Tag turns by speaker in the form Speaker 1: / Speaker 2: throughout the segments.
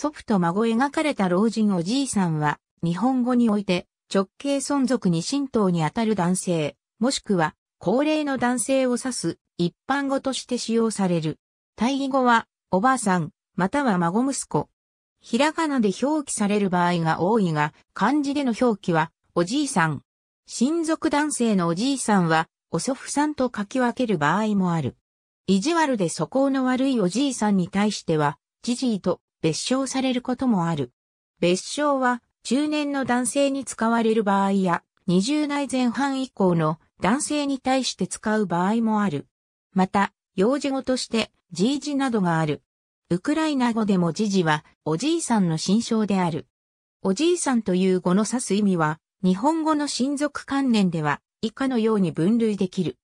Speaker 1: 祖父と孫描かれた老人おじいさんは、日本語において、直系存続に神道にあたる男性、もしくは、高齢の男性を指す、一般語として使用される。対義語は、おばあさん、または孫息子。ひらがなで表記される場合が多いが、漢字での表記は、おじいさん。親族男性のおじいさんは、お祖父さんと書き分ける場合もある。意地悪で素行の悪いおじいさんに対しては、じじいと別称されることもある。別称は中年の男性に使われる場合や20代前半以降の男性に対して使う場合もある。また、幼児語としてじじなどがある。ウクライナ語でもじじはおじいさんの心象である。おじいさんという語の指す意味は、日本語の親族関連では以下のように分類できる。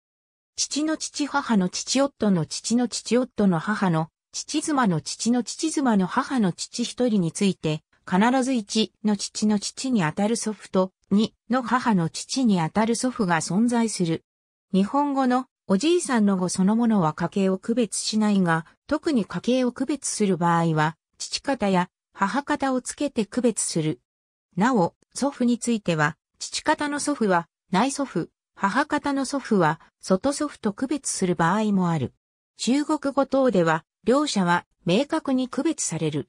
Speaker 1: 父の父母の父夫の父の父夫の母の父妻の父の父妻の母の父一人について、必ず1の父の父にあたる祖父と2の母の父にあたる祖父が存在する。日本語のおじいさんの語そのものは家系を区別しないが、特に家系を区別する場合は、父方や母方をつけて区別する。なお、祖父については、父方の祖父は内祖父、母方の祖父は外祖父と区別する場合もある。中国語等では、両者は明確に区別される。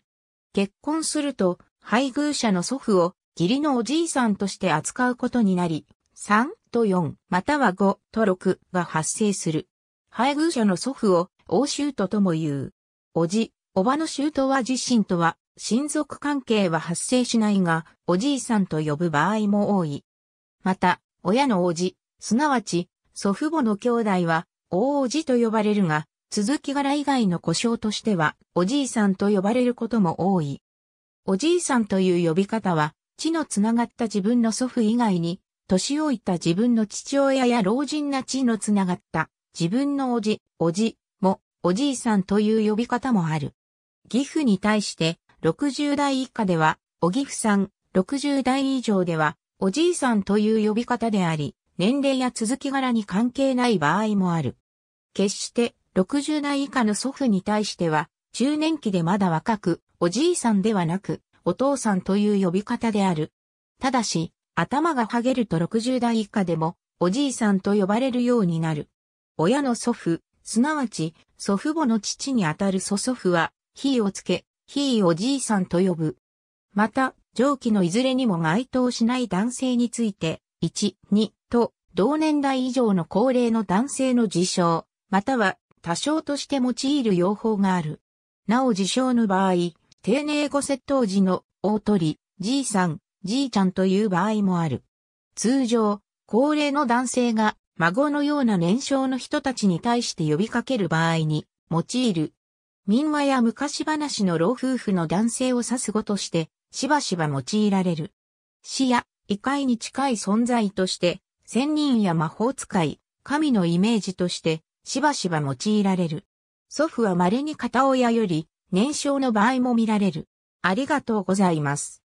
Speaker 1: 結婚すると、配偶者の祖父を義理のおじいさんとして扱うことになり、3と4または5と6が発生する。配偶者の祖父を欧州ととも言う。おじ、おばの州とは自身とは親族関係は発生しないが、おじいさんと呼ぶ場合も多い。また、親のおじ、すなわち祖父母の兄弟は、大おじと呼ばれるが、鈴木柄以外の故障としては、おじいさんと呼ばれることも多い。おじいさんという呼び方は、血のつながった自分の祖父以外に、年老いた自分の父親や老人な血のつながった自分のおじ、おじもおじいさんという呼び方もある。義父に対して60代以下ではお義父さん、60代以上ではおじいさんという呼び方であり、年齢や続き柄に関係ない場合もある。決して60代以下の祖父に対しては、中年期でまだ若く、おじいさんではなく、お父さんという呼び方である。ただし、頭がはげると60代以下でも、おじいさんと呼ばれるようになる。親の祖父、すなわち、祖父母の父にあたる祖祖父は、ひいをつけ、ひいおじいさんと呼ぶ。また、上記のいずれにも該当しない男性について、1、2と、同年代以上の高齢の男性の自称、または多少として用いる用法がある。なお事象の場合、丁寧語窃盗時の大鳥、じいさん、じいちゃんという場合もある。通常、高齢の男性が孫のような年少の人たちに対して呼びかける場合に用いる。民話や昔話の老夫婦の男性を指す語として、しばしば用いられる。死や異界に近い存在として、仙人や魔法使い、神のイメージとして、しばしば用いられる。祖父は稀に片親より年少の場合も見られる。ありがとうございます。